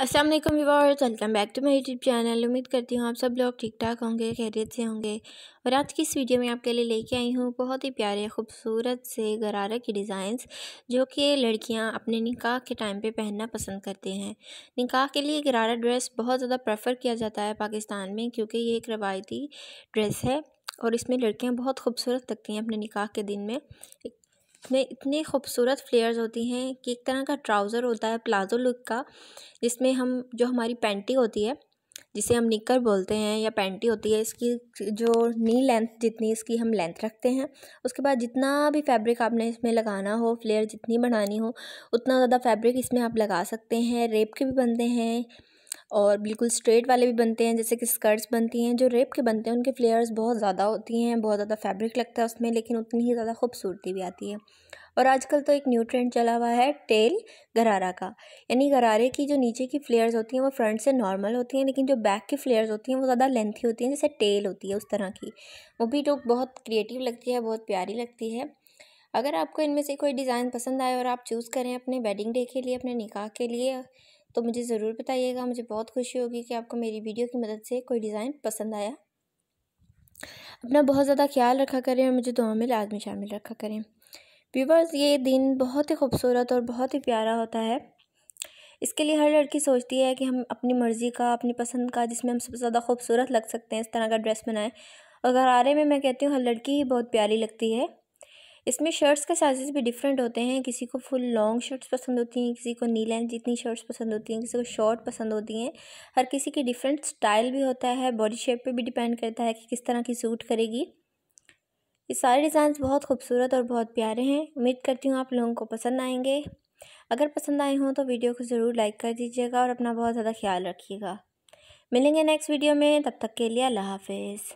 Aslam viewers welcome back to my YouTube channel उम्मीद करती हूँ आप सब लोग ठीक ठाक होंगे खैरियत से होंगे और आज की इस वीडियो में आपके लिए लेके आई हूँ बहुत ही प्यारे खूबसूरत से गरारा की डिज़ाइंस जो कि लड़कियाँ अपने निकाह के टाइम पे पहनना पसंद करते हैं निकाह के लिए गरारा ड्रेस बहुत ज़्यादा प्रेफर किया जाता है पाकिस्तान में क्योंकि ये एक रवायती ड्रेस है और इसमें लड़कियाँ बहुत खूबसूरत लगती हैं अपने निकाह के दिन में इतने इतनी खूबसूरत फ्लेयर्स होती हैं कि एक तरह का ट्राउज़र होता है प्लाज़ो लुक का जिसमें हम जो हमारी पैंटी होती है जिसे हम निकर बोलते हैं या पैंटी होती है इसकी जो नी लेंथ जितनी इसकी हम लेंथ रखते हैं उसके बाद जितना भी फैब्रिक आपने इसमें लगाना हो फ्लेयर जितनी बनानी हो उतना ज़्यादा फैब्रिक इसमें आप लगा सकते हैं रेप के भी बनते हैं और बिल्कुल स्ट्रेट वाले भी बनते हैं जैसे कि स्कर्ट्स बनती हैं जो रेप के बनते हैं उनके फ्लेयर्स बहुत ज़्यादा होती हैं बहुत ज़्यादा फैब्रिक लगता है उसमें लेकिन उतनी ही ज़्यादा खूबसूरती भी आती है और आजकल तो एक न्यू ट्रेंड चला हुआ है टेल गरारा का यानी गरारे की जो नीचे की फ्लेयर्स होती हैं वो फ्रंट से नॉर्मल होती हैं लेकिन जो बैक की फ्लेयर्स होती हैं वो ज़्यादा लेंथी होती हैं जैसे टेल होती है उस तरह की वो भी लोग तो बहुत क्रिएटिव लगती है बहुत प्यारी लगती है अगर आपको इनमें से कोई डिज़ाइन पसंद आए और आप चूज़ करें अपने वेडिंग डे के लिए अपने निकाह के लिए तो मुझे ज़रूर बताइएगा मुझे बहुत खुशी होगी कि आपको मेरी वीडियो की मदद से कोई डिज़ाइन पसंद आया अपना बहुत ज़्यादा ख्याल रखा करें और मुझे दुआ में लाजमी शामिल रखा करें व्यूवर्स ये दिन बहुत ही खूबसूरत और बहुत ही प्यारा होता है इसके लिए हर लड़की सोचती है कि हम अपनी मर्ज़ी का अपनी पसंद का जिसमें हम सबसे ज़्यादा खूबसूरत लग सकते हैं इस तरह का ड्रेस बनाएं और घरारे में मैं कहती हूँ हर लड़की ही बहुत प्यारी लगती है इसमें शर्ट्स के साइजेस भी डिफरेंट होते हैं किसी को फुल लॉन्ग शर्ट्स पसंद होती हैं किसी को नी लेंथ जितनी शर्ट्स पसंद होती हैं किसी को शॉर्ट पसंद होती हैं हर किसी की डिफरेंट स्टाइल भी होता है बॉडी शेप पे भी डिपेंड करता है कि किस तरह की सूट करेगी ये सारे डिज़ाइंस बहुत खूबसूरत और बहुत प्यारे हैं उम्मीद करती हूँ आप लोगों को पसंद आएंगे अगर पसंद आए हों तो वीडियो को ज़रूर लाइक कर दीजिएगा और अपना बहुत ज़्यादा ख्याल रखिएगा मिलेंगे नेक्स्ट वीडियो में तब तक के लिए अल्लाह हाफिज़